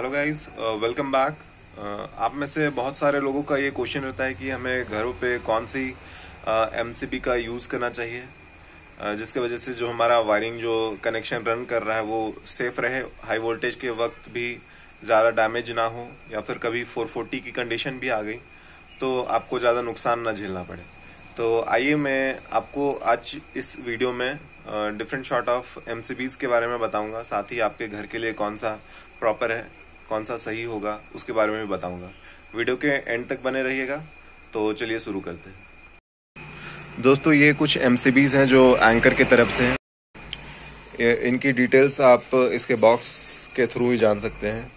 hello guys welcome back आप में से बहुत सारे लोगों का ये क्वेश्चन रहता है कि हमें घरों पे कौन सी एम uh, का यूज करना चाहिए uh, जिसके वजह से जो हमारा वायरिंग जो कनेक्शन रन कर रहा है वो सेफ रहे हाई वोल्टेज के वक्त भी ज्यादा डैमेज ना हो या फिर कभी 440 की कंडीशन भी आ गई तो आपको ज्यादा नुकसान ना झेलना पड़े तो आइए मैं आपको आज इस वीडियो में डिफरेंट शॉर्ट ऑफ एमसीबीज के बारे में बताऊंगा साथ ही आपके घर के लिए कौन सा प्रॉपर है कौन सा सही होगा उसके बारे में भी बताऊंगा वीडियो के एंड तक बने रहिएगा तो चलिए शुरू करते हैं दोस्तों ये कुछ एम हैं जो एंकर की तरफ से हैं इनकी डिटेल्स आप इसके बॉक्स के थ्रू ही जान सकते हैं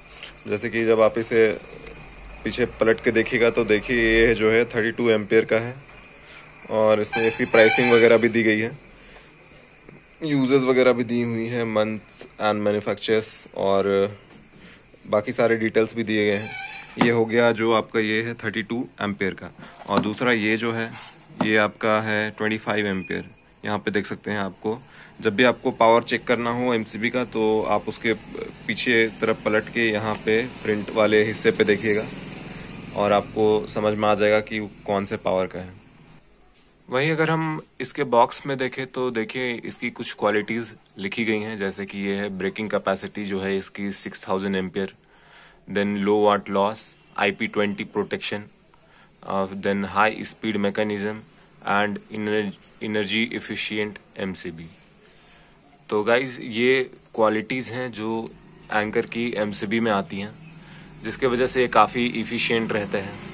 जैसे कि जब आप इसे पीछे पलट के देखिएगा तो देखिए ये जो है थर्टी टू एम्पेयर का है और इसमें इसकी प्राइसिंग वगैरह भी दी गई है यूजर्स वगैरह भी दी हुई है मंथ एंड मैन्युफैक्चर्स और बाकी सारे डिटेल्स भी दिए गए हैं ये हो गया जो आपका ये है थर्टी टू एम्पेयर का और दूसरा ये जो है ये आपका है ट्वेंटी फाइव एम्पेयर यहाँ पे देख सकते हैं आपको जब भी आपको पावर चेक करना हो एम का तो आप उसके पीछे तरफ पलट के यहाँ पे प्रिंट वाले हिस्से पे देखिएगा और आपको समझ में आ जाएगा कि कौन से पावर का है वहीं अगर हम इसके बॉक्स में देखें तो देखिए इसकी कुछ क्वालिटीज़ लिखी गई हैं जैसे कि ये है ब्रेकिंग कैपेसिटी जो है इसकी 6000 thousand ampere then low watt loss IP twenty protection then high speed mechanism and energy efficient um तो गाइज ये क्वालिटीज़ हैं जो एंकर की एम में आती हैं जिसके वजह से ये काफ़ी इफिशियंट रहते हैं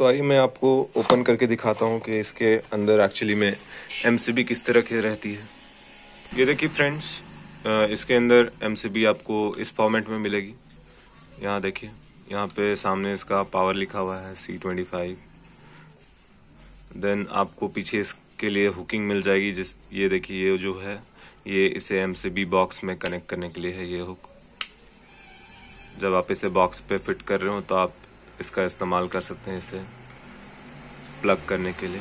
तो आइए मैं आपको ओपन करके दिखाता हूँ कि इसके अंदर एक्चुअली में एम किस तरह की रहती है ये देखिए फ्रेंड्स इसके अंदर एम आपको इस फॉर्मेट में मिलेगी यहाँ देखिए यहाँ पे सामने इसका पावर लिखा हुआ है सी ट्वेंटी फाइव देन आपको पीछे इसके लिए हुकिंग मिल जाएगी जिस ये देखिए ये जो है ये इसे एम बॉक्स में कनेक्ट करने के लिए है ये हुक जब आप इसे बॉक्स पे फिट कर रहे हो तो आप इसका इस्तेमाल कर सकते हैं इसे प्लग करने के लिए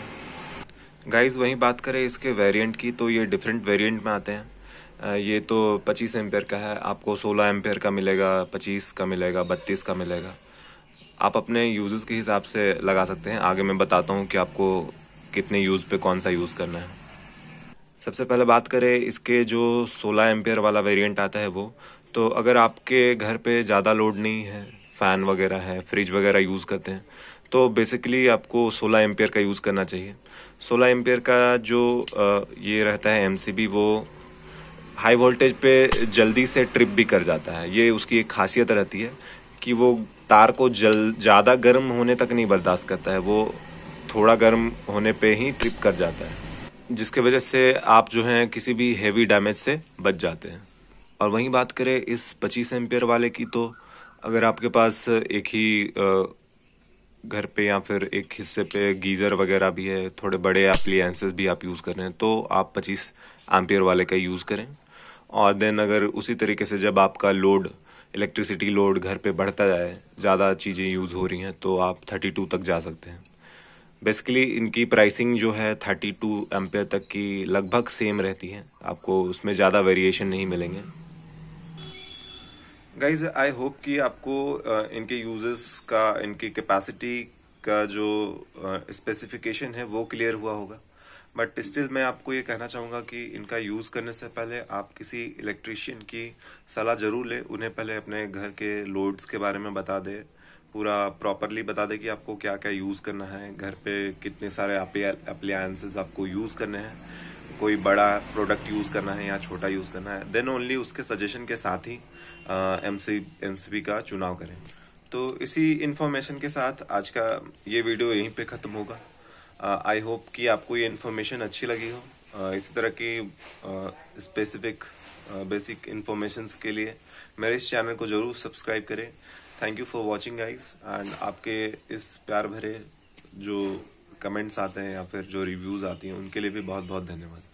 गाइस वहीं बात करें इसके वेरिएंट की तो ये डिफरेंट वेरिएंट में आते हैं ये तो 25 एम्पेयर का है आपको 16 एम्पेयर का मिलेगा 25 का मिलेगा 32 का मिलेगा आप अपने यूजेस के हिसाब से लगा सकते हैं आगे मैं बताता हूँ कि आपको कितने यूज़ पे कौन सा यूज़ करना है सबसे पहले बात करें इसके जो 16 एम्पेयर वाला वेरिएंट आता है वो तो अगर आपके घर पे ज़्यादा लोड नहीं है फ़ैन वगैरह है फ्रिज वगैरह यूज़ करते हैं तो बेसिकली आपको सोलह एम्पेयर का यूज़ करना चाहिए सोलह एम्पेयर का जो ये रहता है एम वो हाई वोल्टेज पे जल्दी से ट्रिप भी कर जाता है ये उसकी एक खासियत रहती है कि वो तार को जल ज़्यादा गर्म होने तक नहीं बर्दाश्त करता है वो थोड़ा गर्म होने पे ही ट्रिप कर जाता है जिसके वजह से आप जो हैं किसी भी हेवी डैमेज से बच जाते हैं और वहीं बात करें इस 25 एम्पियर वाले की तो अगर आपके पास एक ही घर पे या फिर एक हिस्से पे गीज़र वगैरह भी है थोड़े बड़े एप्लीयंसेस भी आप यूज़ कर रहे हैं तो आप पच्चीस एम्पियर वाले का यूज़ करें और देन अगर उसी तरीके से जब आपका लोड इलेक्ट्रिसिटी लोड घर पे बढ़ता जाए ज़्यादा चीज़ें यूज़ हो रही हैं तो आप थर्टी टू तक जा सकते हैं बेसिकली इनकी प्राइसिंग जो है थर्टी टू एम्पियर तक की लगभग सेम रहती है आपको उसमें ज़्यादा वेरिएशन नहीं मिलेंगे गाइज आई होप कि आपको इनके यूजेस का इनकी कैपेसिटी का जो स्पेसिफिकेशन है वो क्लियर हुआ होगा बट स्टिल मैं आपको ये कहना चाहूंगा कि इनका यूज करने से पहले आप किसी इलेक्ट्रिशियन की सलाह जरूर लें उन्हें पहले अपने घर के लोड्स के बारे में बता दे पूरा प्रॉपरली बता दे कि आपको क्या क्या यूज करना है घर पे कितने सारे अप्लायसेज आपको यूज करने हैं कोई बड़ा प्रोडक्ट यूज करना है या छोटा यूज करना है देन ओनली उसके सजेशन के साथ ही एमसी एमसीबी का चुनाव करें तो इसी इन्फॉर्मेशन के साथ आज का ये वीडियो यहीं पे खत्म होगा आई होप कि आपको ये इन्फॉर्मेशन अच्छी लगी हो uh, इसी तरह की स्पेसिफिक बेसिक इन्फॉर्मेशन के लिए मेरे इस चैनल को जरूर सब्सक्राइब करें thank you for watching guys and आपके इस प्यार भरे जो कमेंट्स आते हैं या फिर जो रिव्यूज आती हैं उनके लिए भी बहुत बहुत धन्यवाद